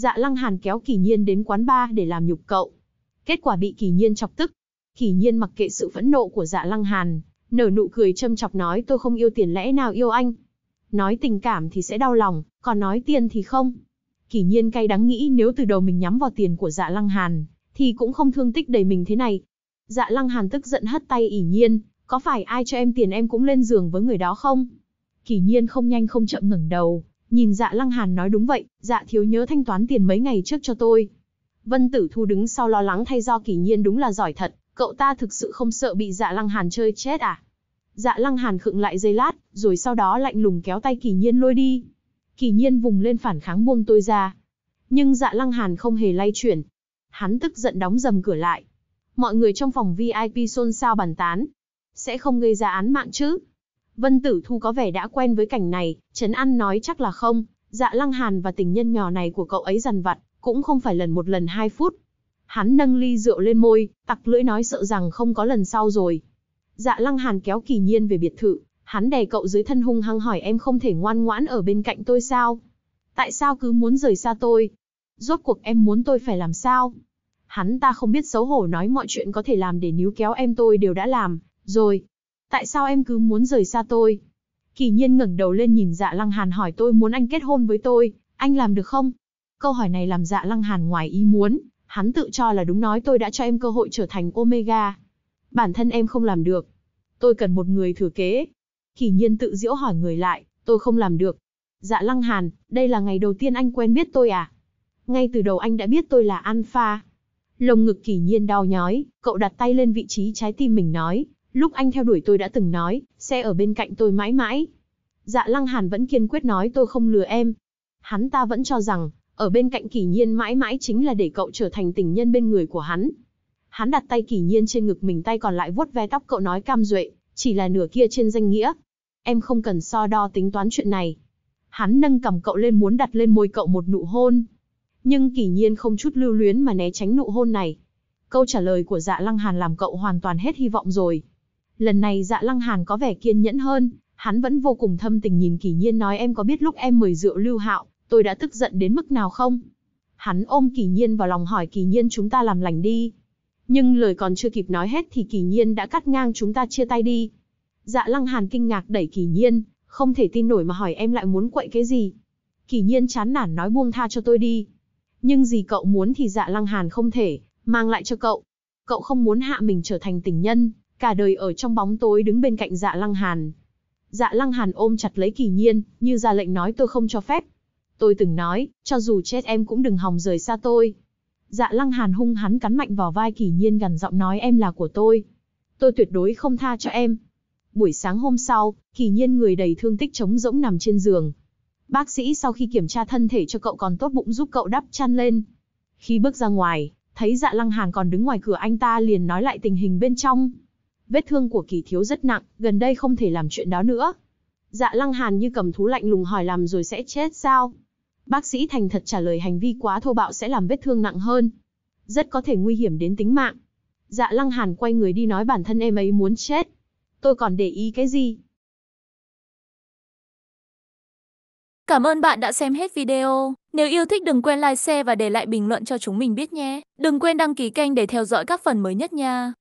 Dạ Lăng Hàn kéo Kỳ Nhiên đến quán bar để làm nhục cậu. Kết quả bị Kỳ Nhiên chọc tức. Kỳ Nhiên mặc kệ sự phẫn nộ của Dạ Lăng Hàn, nở nụ cười châm chọc nói tôi không yêu tiền lẽ nào yêu anh. Nói tình cảm thì sẽ đau lòng, còn nói tiền thì không. Kỳ Nhiên cay đắng nghĩ nếu từ đầu mình nhắm vào tiền của Dạ Lăng Hàn, thì cũng không thương tích đầy mình thế này. Dạ Lăng Hàn tức giận hất tay ỉ nhiên, có phải ai cho em tiền em cũng lên giường với người đó không? Kỳ nhiên không nhanh không chậm ngẩng đầu, Nhìn dạ lăng hàn nói đúng vậy, dạ thiếu nhớ thanh toán tiền mấy ngày trước cho tôi. Vân tử thu đứng sau lo lắng thay do kỷ nhiên đúng là giỏi thật, cậu ta thực sự không sợ bị dạ lăng hàn chơi chết à? Dạ lăng hàn khựng lại giây lát, rồi sau đó lạnh lùng kéo tay kỷ nhiên lôi đi. Kỷ nhiên vùng lên phản kháng buông tôi ra. Nhưng dạ lăng hàn không hề lay chuyển. Hắn tức giận đóng dầm cửa lại. Mọi người trong phòng VIP xôn xao bàn tán. Sẽ không gây ra án mạng chứ? Vân Tử Thu có vẻ đã quen với cảnh này, Trấn An nói chắc là không, dạ lăng hàn và tình nhân nhỏ này của cậu ấy dằn vặt, cũng không phải lần một lần hai phút. Hắn nâng ly rượu lên môi, tặc lưỡi nói sợ rằng không có lần sau rồi. Dạ lăng hàn kéo kỳ nhiên về biệt thự, hắn đè cậu dưới thân hung hăng hỏi em không thể ngoan ngoãn ở bên cạnh tôi sao? Tại sao cứ muốn rời xa tôi? Rốt cuộc em muốn tôi phải làm sao? Hắn ta không biết xấu hổ nói mọi chuyện có thể làm để níu kéo em tôi đều đã làm, rồi, tại sao em cứ muốn rời xa tôi? Kỳ nhiên ngẩng đầu lên nhìn dạ lăng hàn hỏi tôi muốn anh kết hôn với tôi, anh làm được không? Câu hỏi này làm dạ lăng hàn ngoài ý muốn, hắn tự cho là đúng nói tôi đã cho em cơ hội trở thành Omega. Bản thân em không làm được. Tôi cần một người thừa kế. Kỳ nhiên tự diễu hỏi người lại, tôi không làm được. Dạ lăng hàn, đây là ngày đầu tiên anh quen biết tôi à? Ngay từ đầu anh đã biết tôi là Alpha. Lồng ngực kỳ nhiên đau nhói, cậu đặt tay lên vị trí trái tim mình nói, Lúc anh theo đuổi tôi đã từng nói, xe ở bên cạnh tôi mãi mãi. Dạ Lăng Hàn vẫn kiên quyết nói tôi không lừa em. Hắn ta vẫn cho rằng, ở bên cạnh kỷ nhiên mãi mãi chính là để cậu trở thành tình nhân bên người của hắn. Hắn đặt tay kỷ nhiên trên ngực mình tay còn lại vuốt ve tóc cậu nói cam duệ, chỉ là nửa kia trên danh nghĩa. Em không cần so đo tính toán chuyện này. Hắn nâng cầm cậu lên muốn đặt lên môi cậu một nụ hôn. Nhưng kỷ nhiên không chút lưu luyến mà né tránh nụ hôn này. Câu trả lời của dạ lăng hàn làm cậu hoàn toàn hết hy vọng rồi. Lần này dạ lăng hàn có vẻ kiên nhẫn hơn, hắn vẫn vô cùng thâm tình nhìn kỷ nhiên nói em có biết lúc em mời rượu lưu hạo, tôi đã tức giận đến mức nào không? Hắn ôm kỷ nhiên vào lòng hỏi kỷ nhiên chúng ta làm lành đi. Nhưng lời còn chưa kịp nói hết thì kỷ nhiên đã cắt ngang chúng ta chia tay đi. Dạ lăng hàn kinh ngạc đẩy kỷ nhiên, không thể tin nổi mà hỏi em lại muốn quậy cái gì. Kỷ nhiên chán nản nói buông tha cho tôi đi. Nhưng gì cậu muốn thì dạ lăng hàn không thể, mang lại cho cậu. Cậu không muốn hạ mình trở thành tình nhân, cả đời ở trong bóng tối đứng bên cạnh dạ lăng hàn. Dạ lăng hàn ôm chặt lấy kỳ nhiên, như ra lệnh nói tôi không cho phép. Tôi từng nói, cho dù chết em cũng đừng hòng rời xa tôi. Dạ lăng hàn hung hắn cắn mạnh vào vai kỳ nhiên gần giọng nói em là của tôi. Tôi tuyệt đối không tha cho em. Buổi sáng hôm sau, kỳ nhiên người đầy thương tích trống rỗng nằm trên giường. Bác sĩ sau khi kiểm tra thân thể cho cậu còn tốt bụng giúp cậu đắp chăn lên. Khi bước ra ngoài, thấy dạ lăng hàn còn đứng ngoài cửa anh ta liền nói lại tình hình bên trong vết thương của kỳ thiếu rất nặng, gần đây không thể làm chuyện đó nữa. Dạ lăng hàn như cầm thú lạnh lùng hỏi làm rồi sẽ chết sao? Bác sĩ thành thật trả lời hành vi quá thô bạo sẽ làm vết thương nặng hơn. Rất có thể nguy hiểm đến tính mạng. Dạ lăng hàn quay người đi nói bản thân em ấy muốn chết. Tôi còn để ý cái gì? Cảm ơn bạn đã xem hết video. Nếu yêu thích đừng quên like, share và để lại bình luận cho chúng mình biết nhé. Đừng quên đăng ký kênh để theo dõi các phần mới nhất nha.